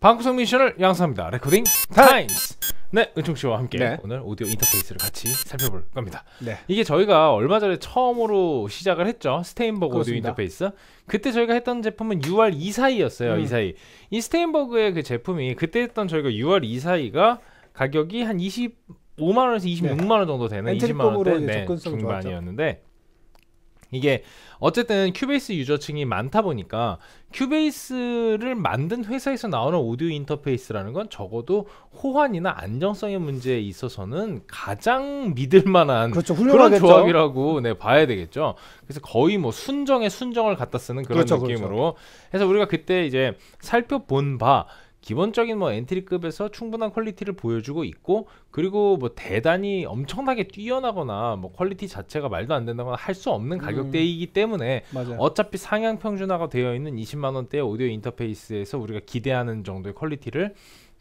방구석 미션을 양성합니다. 레코딩 타임스. 네, 은총 씨와 함께 네. 오늘 오디오 인터페이스를 같이 살펴볼 겁니다. 네. 이게 저희가 얼마 전에 처음으로 시작을 했죠. 스테인버그 오디오 인터페이스. 그때 저희가 했던 제품은 6월 2 사이였어요. 음. 2 사이. 이 스테인버그의 그 제품이 그때 했던 저희가 6월 2 사이가 가격이 한 25만 원에서 26만 원 정도 되는 20만 원대 네, 중반이었는데 이게 어쨌든 큐베이스 유저층이 많다 보니까 큐베이스를 만든 회사에서 나오는 오디오 인터페이스라는 건 적어도 호환이나 안정성의 문제에 있어서는 가장 믿을 만한 그렇죠, 그런 조합이라고 네, 봐야 되겠죠. 그래서 거의 뭐순정의 순정을 갖다 쓰는 그런 그렇죠, 그렇죠. 느낌으로 그렇죠. 해서 우리가 그때 이제 살펴본 바 기본적인 뭐 엔트리급에서 충분한 퀄리티를 보여주고 있고 그리고 뭐 대단히 엄청나게 뛰어나거나 뭐 퀄리티 자체가 말도 안 된다거나 할 수 없는 음. 가격대이기 때문에 맞아요. 어차피 상향 평준화가 되어 있는 20만 원대의 오디오 인터페이스에서 우리가 기대하는 정도의 퀄리티를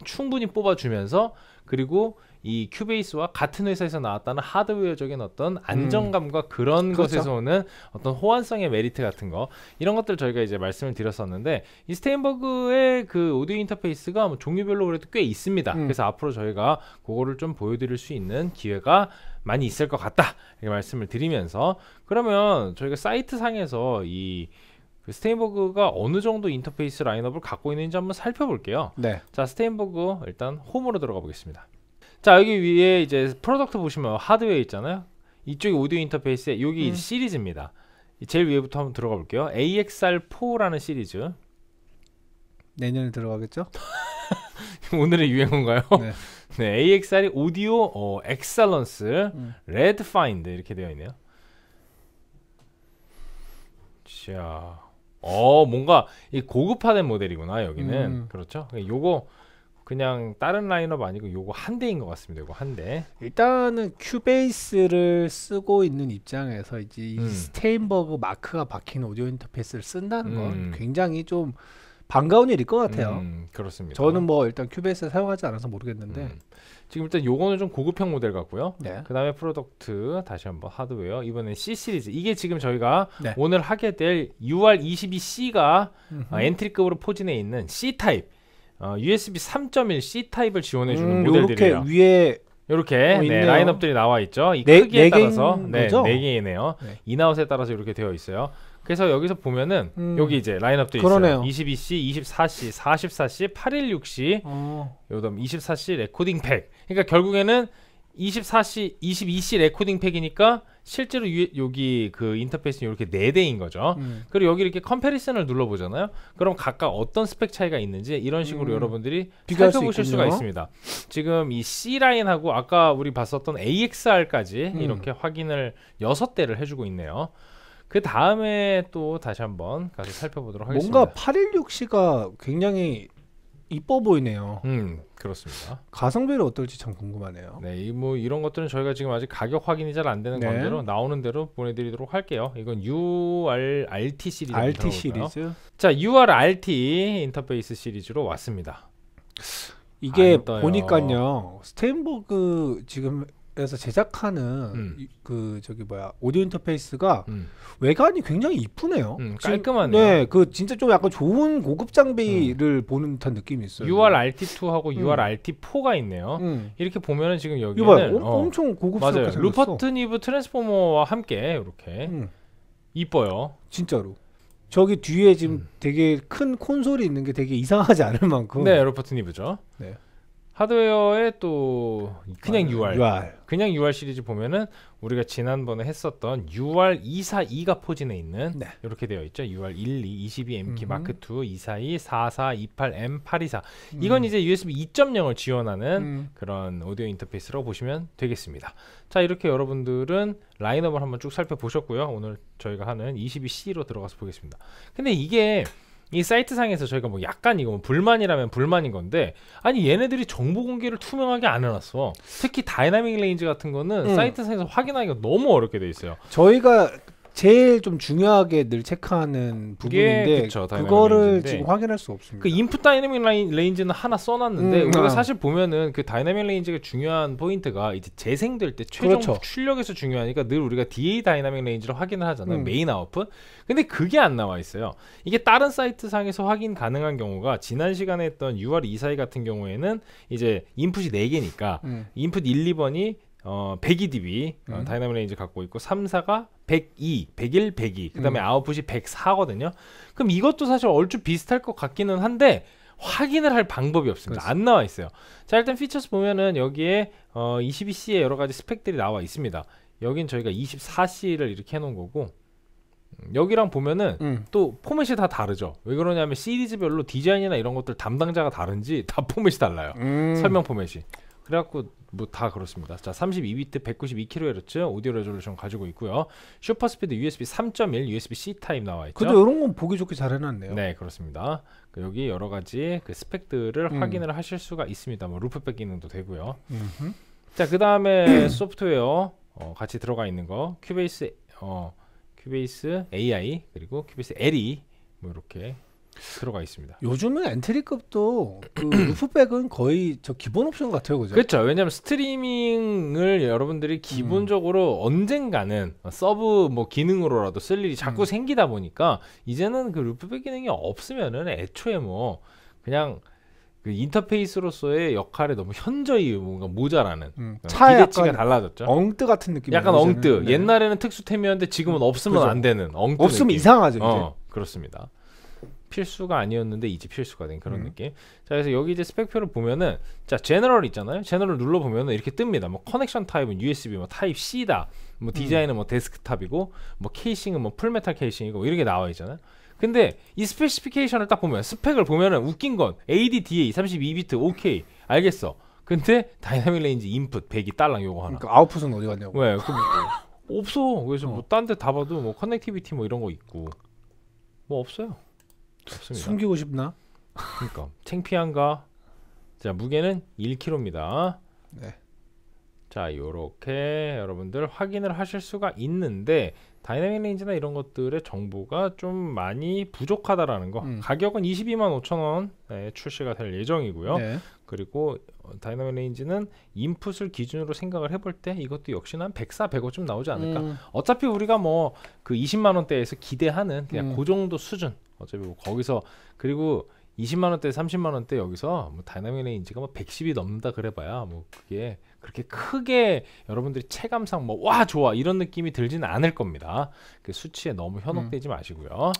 충분히 뽑아주면서 그리고 이 큐베이스와 같은 회사에서 나왔다는 하드웨어적인 어떤 안정감과 음. 그런 그렇죠. 것에서 오는 어떤 호환성의 메리트 같은 거 이런 것들 저희가 이제 말씀을 드렸었는데 이 스테인버그의 그 오디오 인터페이스가 뭐 종류별로 그래도 꽤 있습니다. 음. 그래서 앞으로 저희가 그거를 좀 보여드릴 수 있는 기회가 많이 있을 것 같다 이렇게 말씀을 드리면서 그러면 저희가 사이트 상에서 이그 스테인버그가 어느 정도 인터페이스 라인업을 갖고 있는지 한번 살펴볼게요. 네. 자, 스테인버그 일단 홈으로 들어가 보겠습니다. 자, 여기 위에 이제 프로덕트 보시면 하드웨어 있잖아요. 이쪽이 오디오 인터페이스에 여기 음. 시리즈입니다. 제일 위에부터 한번 들어가 볼게요. AXR4라는 시리즈. 내년에 들어가겠죠? 오늘의 유행어인가요? 네. 네. AXR이 오디오 어, 엑셀런스 음. 레드 파인드 이렇게 되어 있네요. 자, 어 뭔가 이 고급화된 모델이구나 여기는 음. 그렇죠. 그러니까 요거 그냥 다른 라인업 아니고 요거 한 대인 것 같습니다. 요거 한 대. 일단은 큐베이스를 쓰고 있는 입장에서 이제 음. 이 스테인버그 마크가 박힌 오디오 인터페이스를 쓴다는 건 음. 굉장히 좀 반가운 일일 것 같아요. 음, 그렇습니다. 저는 뭐 일단 큐베이스 사용하지 않아서 모르겠는데 음. 지금 일단 요거는 좀 고급형 모델 같고요. 네. 그다음에 프로덕트 다시 한번 하드웨어 이번엔 C 시리즈 이게 지금 저희가 네. 오늘 하게 될 UR22C가 어, 엔트리급으로 포진해 있는 C 타입 어, USB 3.1 C 타입을 지원해 주는 음, 모델들이에요. 이렇게 위에 이렇게 어, 네, 라인업들이 나와 있죠. 이 네, 크기에 네 따라서 네네 네 개이네요. 인아웃에 네. 따라서 이렇게 되어 있어요. 그래서 여기서 보면은 음. 여기 이제 라인업도 그러네요. 있어요. 22시, 24시, 44시, 816시, 어. 요다음 24시 레코딩 팩. 그러니까 결국에는 24시, 22시 레코딩 팩이니까 실제로 유, 여기 그 인터페이스는 이렇게 네대인 거죠. 음. 그리고 여기 이렇게 컴패리슨을 눌러보잖아요. 그럼 각각 어떤 스펙 차이가 있는지 이런 식으로 음. 여러분들이 살펴보실 수가 있습니다. 지금 이 C라인하고 아까 우리 봤었던 AXR까지 음. 이렇게 확인을 여섯 대를 해주고 있네요. 그 다음에 또 다시 한번 가서 살펴보도록 하겠습니다. 뭔가 816C가 굉장히 이뻐 보이네요. 음, 그렇습니다. 가성비는 어떨지 참 궁금하네요. 네, 이뭐 이런 것들은 저희가 지금 아직 가격 확인이 잘 안 되는 네. 관계로 나오는 대로 보내드리도록 할게요. 이건 URRT 시리즈. RT 시리즈. 자, URRT 인터페이스 시리즈로 왔습니다. 이게 보니까요, 스테인버그 지금 에서 제작하는 음. 그 저기 뭐야 오디오 인터페이스가 음. 외관이 굉장히 이쁘네요. 음, 깔끔하네요. 네, 그 진짜 좀 약간 좋은 고급 장비를 음. 보는 듯한 느낌이 있어요. UR RT2하고 UR RT4가 있네요. 음. 이렇게 보면은 지금 여기는 어, 엄청 고급스럽게 맞아요. 루퍼트 니브 트랜스포머와 함께 이렇게 음. 이뻐요. 진짜로. 저기 뒤에 지금 되게 큰 콘솔이 있는 게 되게 이상하지 않을 만큼. 네, 루퍼트 니브죠. 네. 하드웨어에또 그냥 UR, UR. 그냥 UR 시리즈 보면은 우리가 지난번에 했었던 UR 242가 포진해 있는 네. 이렇게 되어 있죠. UR 12, 22MK 마크 2, 242, 44, 28, M824. 음. 이건 이제 USB 2.0을 지원하는 음. 그런 오디오 인터페이스로 보시면 되겠습니다. 자, 이렇게 여러분들은 라인업을 한번 쭉 살펴보셨고요. 오늘 저희가 하는 22C로 들어가서 보겠습니다. 근데 이게 이 사이트상에서 저희가 뭐 약간 이거 뭐 불만이라면 불만인 건데 아니 얘네들이 정보 공개를 투명하게 안 해놨어 특히 다이나믹 레인지 같은 거는 음. 사이트상에서 확인하기가 너무 어렵게 돼 있어요 저희가 제일 좀 중요하게 늘 체크하는 부분인데 그쵸, 그거를 지금 확인할 수 없습니다. 그 인풋 다이내믹 라인, 레인지는 하나 써놨는데 음, 우리가 아. 사실 보면은 그 다이내믹 레인지가 중요한 포인트가 이제 재생될 때 최종 그렇죠. 출력에서 중요하니까 늘 우리가 DA 다이내믹 레인지를 확인을 하잖아요. 음. 메인 아웃풋. 근데 그게 안 나와 있어요. 이게 다른 사이트 상에서 확인 가능한 경우가 지난 시간에 했던 UR 이사이 같은 경우에는 이제 인풋이 4개니까 음. 인풋 1, 2번이 어, 102dB 어, 음. 다이나믹 레인지 갖고 있고 3, 사가 102, 101, 102. 그다음에 음. 아웃풋이 104거든요. 그럼 이것도 사실 얼추 비슷할 것 같기는 한데 확인을 할 방법이 없습니다. 그렇안 나와 있어요. 자, 일단 피처스 보면은 여기에 어, 22C의 여러 가지 스펙들이 나와 있습니다. 여긴 저희가 24C를 이렇게 해 놓은 거고 음, 여기랑 보면은 음. 또 포맷이 다 다르죠. 왜 그러냐면 시리즈별로 디자인이나 이런 것들 담당자가 다른지 다 포맷이 달라요. 음. 설명 포맷이. 그래갖고 뭐다 그렇습니다. 자, 32비트 192kHz 오디오 레졸루션 가지고 있고요. 슈퍼 스피드 USB 3.1 USB-C 타입 나와 있죠. 근데 이런 건 보기 좋게 잘 해놨네요. 네, 그렇습니다. 그 여기 여러 가지 그 스펙들을 음. 확인을 하실 수가 있습니다. 뭐 루프백 기능도 되고요. 음흠. 자, 그 다음에 소프트웨어 어, 같이 들어가 있는 거 큐베이스 어, 큐베이스 AI 그리고 큐베이스 LE 뭐 이렇게 들어가 있습니다. 요즘은 엔트리급도 그 루프백은 거의 저 기본 옵션 같아요, 그죠? 그렇죠. 왜냐하면 스트리밍을 여러분들이 음. 기본적으로 음. 언젠가는 서브 뭐 기능으로라도 쓸 일이 자꾸 음. 생기다 보니까 이제는 그 루프백 기능이 없으면은 애초에 뭐 그냥 그 인터페이스로서의 역할에 너무 현저히 뭔가 모자라는 음, 어, 기대치가 달라졌죠. 엉뜨 같은 느낌. 약간 엉뜨. 네. 옛날에는 특수템이었는데 지금은 음. 없으면 그죠. 안 되는 엉뜨. 없으면 느낌. 이상하죠. 어, 그렇습니다. 필수가 아니었는데 이제 필수가 된 그런 음. 느낌. 자, 그래서 여기 이제 스펙표를 보면은 자, 제너럴 있잖아요. 제너럴 눌러 보면은 이렇게 뜹니다. 뭐 커넥션 타입은 USB 뭐 타입 C다. 뭐 디자인은 음. 뭐 데스크탑이고 뭐 케이싱은 뭐 풀메탈 케이싱이고 이렇게 나와 있잖아요. 근데 이 스페시피케이션을 딱 보면 스펙을 보면은 웃긴 건 ADDA 32비트 OK 알겠어. 근데 다이나믹 레인지 인풋 100이 딸랑 요거 하나. 그러니까 아웃풋은 어디 갔냐고. 왜? 그 뭐, 없어. 그래서 뭐 어. 뭐딴 데 다 봐도 뭐 커넥티비티 뭐 이런 거 있고 뭐 없어요. 좋습니다. 숨기고 싶나? 그러니까 챙피한가자 무게는 1kg입니다. 네. 자 요렇게 여러분들 확인을 하실 수가 있는데 다이내믹 레인지나 이런 것들의 정보가 좀 많이 부족하다라는 거 음. 가격은 22만 5천 원에 출시가 될 예정이고요 네. 그리고 어, 다이내믹 레인지는 인풋을 기준으로 생각을 해볼 때 이것도 역시나 한 104, 105쯤 나오지 않을까 음. 어차피 우리가 뭐그 20만 원대에서 기대하는 그냥 음. 그 정도 수준 어차피 뭐 거기서 그리고 20만 원대, 30만 원대 여기서 뭐 다이나믹 레인지가 뭐 110이 넘는다 그래봐야 뭐 그게 그렇게 크게 여러분들이 체감상 뭐와 좋아 이런 느낌이 들진 않을 겁니다. 그 수치에 너무 현혹되지 음. 마시고요.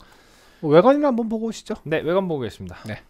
뭐 외관이나 한번 보고 오시죠. 네, 외관 보고 오 겠습니다 네.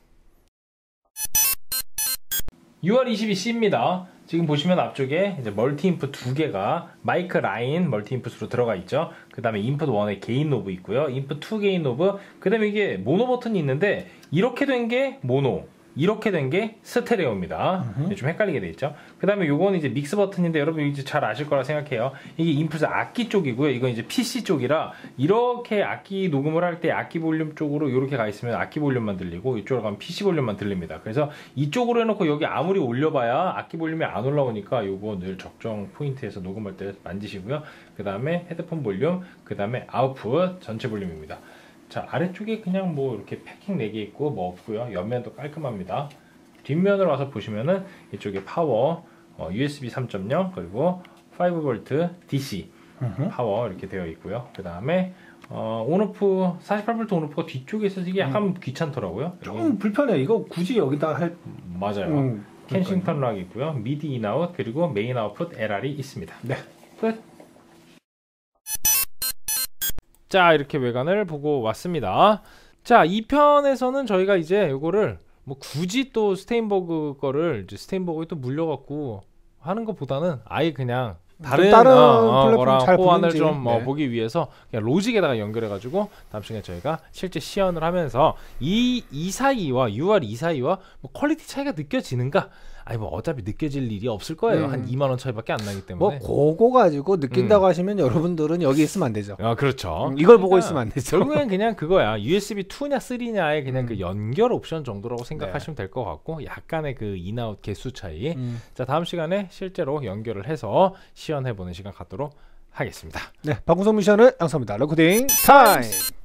6월 2 2시입니다 지금 보시면 앞쪽에 이제 멀티 인풋 두 개가 마이크 라인 멀티 인풋으로 들어가 있죠. 그 다음에 인풋 1의 게인 노브 있고요. 인풋 2 게인 노브. 그 다음에 이게 모노 버튼이 있는데 이렇게 된 게 모노. 이렇게 된 게 스테레오입니다. 으좀 헷갈리게 돼 있죠. 그다음에 요건 이제 믹스 버튼인데 여러분 이제 잘 아실 거라 생각해요. 이게 인풋은 악기 쪽이고요. 이건 이제 PC 쪽이라 이렇게 악기 녹음을 할 때 악기 볼륨 쪽으로 이렇게 가 있으면 악기 볼륨만 들리고 이쪽으로 가면 PC 볼륨만 들립니다. 그래서 이쪽으로 해놓고 여기 아무리 올려봐야 악기 볼륨이 안 올라오니까 요거 늘 적정 포인트에서 녹음할 때 만지시고요. 그다음에 헤드폰 볼륨, 그다음에 아웃풋 전체 볼륨입니다. 자 아래쪽에 그냥 뭐 이렇게 패킹 4개 있고 뭐 없고요 옆면도 깔끔합니다 뒷면으로 와서 보시면은 이쪽에 파워 어, USB 3.0 그리고 5V DC 으흠. 파워 이렇게 되어 있고요 그 다음에 어, 온오프 48V 온오프가 뒤쪽에 있어서 이게 약간 음. 귀찮더라고요 좀 불편해 이거 굳이 여기다 할 맞아요 음, 캔싱턴 락 있고요 미디 인아웃 그리고 메인 아웃풋 LR이 있습니다 네끝 자 이렇게 외관을 보고 왔습니다 자 2편에서는 저희가 이제 이거를 뭐 굳이 또 스테인버그 거를 스테인버그에 또 물려갖고 하는 것보다는 아예 그냥 다른, 다른 어, 어, 거랑 호환을 좀 어, 네. 어, 보기 위해서 그냥 로직에다가 연결해가지고 다음 시간에 저희가 실제 시연을 하면서 이 242와 6월 242와 뭐 퀄리티 차이가 느껴지는가 아니 뭐 어차피 느껴질 일이 없을 거예요. 음. 한 2만 원 차이밖에 안 나기 때문에. 뭐고거 가지고 느낀다고 음. 하시면 여러분들은 여기 있으면 안 되죠. 아 그렇죠. 음, 이걸 그러니까 보고 있으면 안 되죠. 결국엔 그냥 그거야. USB 2냐 3냐의 그냥 그 음. 연결 옵션 정도라고 생각하시면 네. 될것 같고 약간의 그 인아웃 개수 차이. 음. 자 다음 시간에 실제로 연결을 해서 시연해 보는 시간 갖도록 하겠습니다. 네, 방송 미션을 양성합니다. 레코딩 타임.